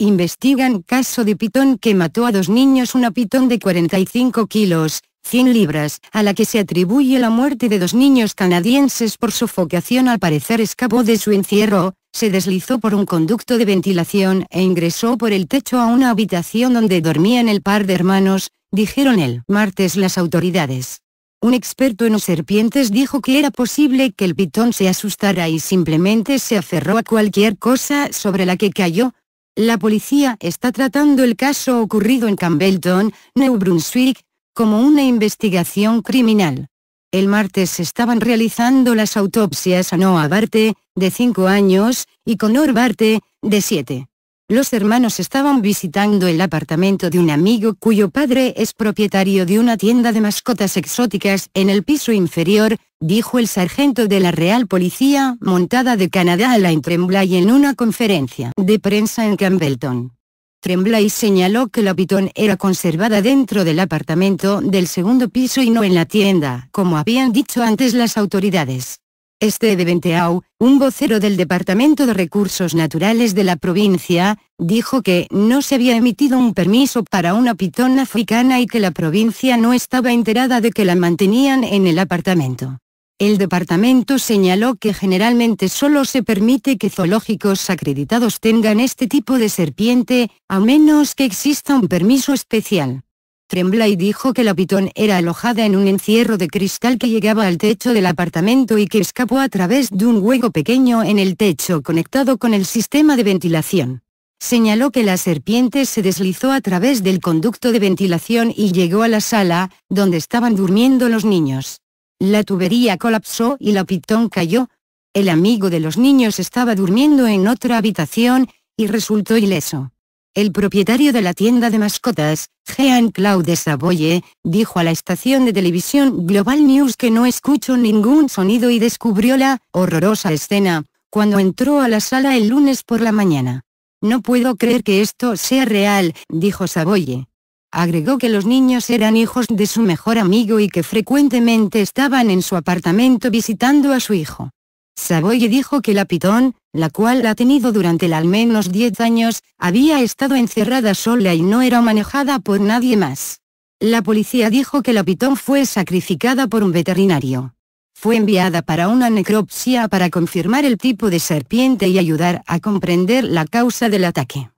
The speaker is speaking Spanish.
investigan caso de pitón que mató a dos niños una pitón de 45 kilos, 100 libras, a la que se atribuye la muerte de dos niños canadienses por sofocación al parecer escapó de su encierro, se deslizó por un conducto de ventilación e ingresó por el techo a una habitación donde dormían el par de hermanos, dijeron el martes las autoridades. Un experto en serpientes dijo que era posible que el pitón se asustara y simplemente se aferró a cualquier cosa sobre la que cayó, la policía está tratando el caso ocurrido en Campbellton, New Brunswick, como una investigación criminal. El martes estaban realizando las autopsias a Noah Barte, de 5 años, y Connor Barte, de 7 los hermanos estaban visitando el apartamento de un amigo cuyo padre es propietario de una tienda de mascotas exóticas en el piso inferior, dijo el sargento de la Real Policía montada de Canadá a la Tremblay en una conferencia de prensa en Campbellton. Tremblay señaló que la pitón era conservada dentro del apartamento del segundo piso y no en la tienda, como habían dicho antes las autoridades. Este de Benteau, un vocero del Departamento de Recursos Naturales de la provincia, dijo que no se había emitido un permiso para una pitón africana y que la provincia no estaba enterada de que la mantenían en el apartamento. El departamento señaló que generalmente solo se permite que zoológicos acreditados tengan este tipo de serpiente, a menos que exista un permiso especial y dijo que la pitón era alojada en un encierro de cristal que llegaba al techo del apartamento y que escapó a través de un hueco pequeño en el techo conectado con el sistema de ventilación. Señaló que la serpiente se deslizó a través del conducto de ventilación y llegó a la sala, donde estaban durmiendo los niños. La tubería colapsó y la pitón cayó. El amigo de los niños estaba durmiendo en otra habitación, y resultó ileso. El propietario de la tienda de mascotas, Jean-Claude Savoye, dijo a la estación de televisión Global News que no escuchó ningún sonido y descubrió la horrorosa escena, cuando entró a la sala el lunes por la mañana. No puedo creer que esto sea real, dijo Savoye. Agregó que los niños eran hijos de su mejor amigo y que frecuentemente estaban en su apartamento visitando a su hijo. Savoye dijo que la Pitón, la cual ha tenido durante al menos 10 años, había estado encerrada sola y no era manejada por nadie más. La policía dijo que la Pitón fue sacrificada por un veterinario. Fue enviada para una necropsia para confirmar el tipo de serpiente y ayudar a comprender la causa del ataque.